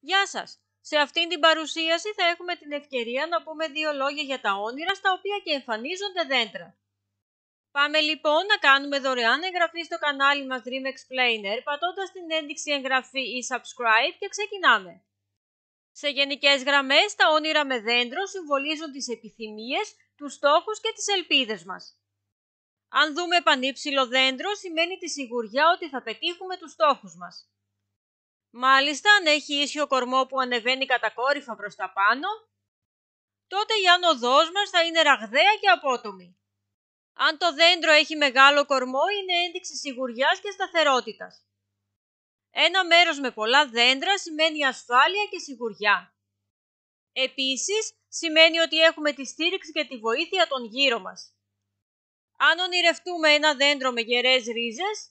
Γεια σας! Σε αυτήν την παρουσίαση θα έχουμε την ευκαιρία να πούμε δύο λόγια για τα όνειρα στα οποία και εμφανίζονται δέντρα. Πάμε λοιπόν να κάνουμε δωρεάν εγγραφή στο κανάλι μας Dream Explainer πατώντας την ένδειξη εγγραφή ή subscribe και ξεκινάμε. Σε γενικές γραμμές τα όνειρα με δέντρο συμβολίζουν τις επιθυμίες, τους στόχους και τις ελπίδες μας. Αν δούμε πανύψηλο δέντρο σημαίνει τη σιγουριά ότι θα πετύχουμε τους στόχους μας. Μάλιστα, αν ναι, έχει ίσιο κορμό που ανεβαίνει κατακόρυφα προς τα πάνω, τότε η άνοδός μας θα είναι ραγδαία και απότομη. Αν το δέντρο έχει μεγάλο κορμό, είναι ένδειξη σιγουριάς και σταθερότητας. Ένα μέρος με πολλά δέντρα σημαίνει ασφάλεια και σιγουριά. Επίσης, σημαίνει ότι έχουμε τη στήριξη και τη βοήθεια των γύρω μας. Αν ονειρευτούμε ένα δέντρο με γερές ρίζες,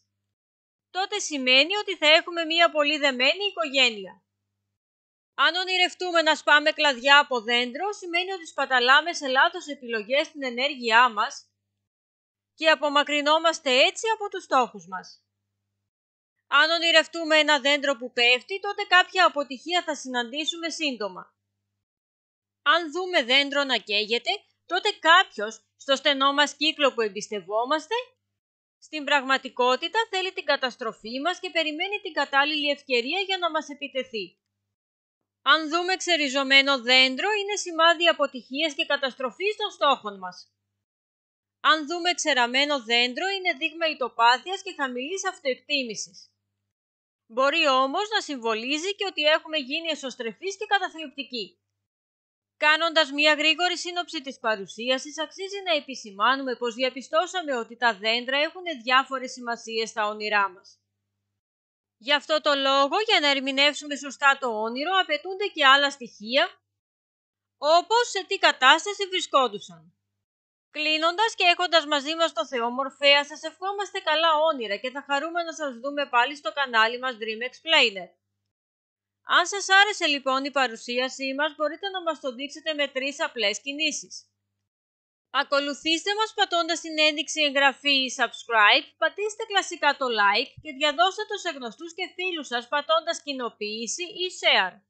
τότε σημαίνει ότι θα έχουμε μία πολύ δεμένη οικογένεια. Αν ονειρευτούμε να σπάμε κλαδιά από δέντρο, σημαίνει ότι σπαταλάμε σε λάθος επιλογές την ενέργειά μας και απομακρυνόμαστε έτσι από τους στόχους μας. Αν ονειρευτούμε ένα δέντρο που πέφτει, τότε κάποια αποτυχία θα συναντήσουμε σύντομα. Αν δούμε δέντρο να καίγεται, τότε κάποιος στο στενό μας κύκλο που εμπιστευόμαστε στην πραγματικότητα θέλει την καταστροφή μας και περιμένει την κατάλληλη ευκαιρία για να μας επιτεθεί. Αν δούμε ξεριζωμένο δέντρο, είναι σημάδι αποτυχίας και καταστροφής των στόχων μας. Αν δούμε ξεραμένο δέντρο, είναι δείγμα ητοπάθειας και χαμηλής αυτοεκτίμησης. Μπορεί όμως να συμβολίζει και ότι έχουμε γίνει εσωστρεφείς και καταθλιπτικοί. Κάνοντας μια γρήγορη σύνοψη της παρουσίασης, αξίζει να επισημάνουμε πως διαπιστώσαμε ότι τα δέντρα έχουν διάφορες σημασίες στα όνειρά μας. Γι' αυτό το λόγο, για να ερμηνεύσουμε σωστά το όνειρο, απαιτούνται και άλλα στοιχεία, όπως σε τι κατάσταση βρισκόντουσαν. Κλείνοντας και έχοντας μαζί μας το Θεό Μορφέα, σας ευχόμαστε καλά όνειρα και θα χαρούμε να σας δούμε πάλι στο κανάλι μας Dream Explainer. Αν σας άρεσε λοιπόν η παρουσίασή μας, μπορείτε να μας το δείξετε με τρεις απλές κινήσεις. Ακολουθήστε μας πατώντας την ένδειξη εγγραφή ή subscribe, πατήστε κλασικά το like και διαδώστε το σε γνωστούς και φίλους σας πατώντας κοινοποίηση ή share.